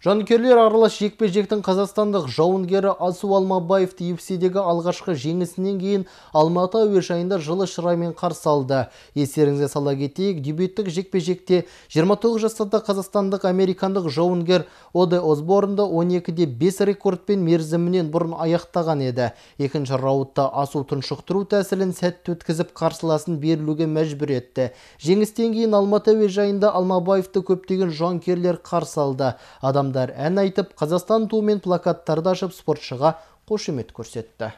Жанкерлер аралас жекпе-жектің қазақстандық жауынгері Асу Алмабаевты UFC-дегі алғашқы жеңісінен кейін Алматы әуежайында жылы шыраймен қарсы алды. Естеріңізге сала кетейік, дебюттік жекпе-жекте 29 жастағы қазақстандық американдық жауынгер Оде Озборнды 12-де 5 рекордпен мерзімінен бұрын аяқтаған еді. Екінші раундта Асу тұншықтыру тәсілін сәтті өткізіп қарсыласын берілуге мәжбүр етті. Жеңістен кейін Алматы әуежайында Алмабаевты көптеген жанкүйерлер қарсы алды. Адам адамдар ән айтып қазақстан туы мен плакаттарды ашып спортшыға қошемет көрсетті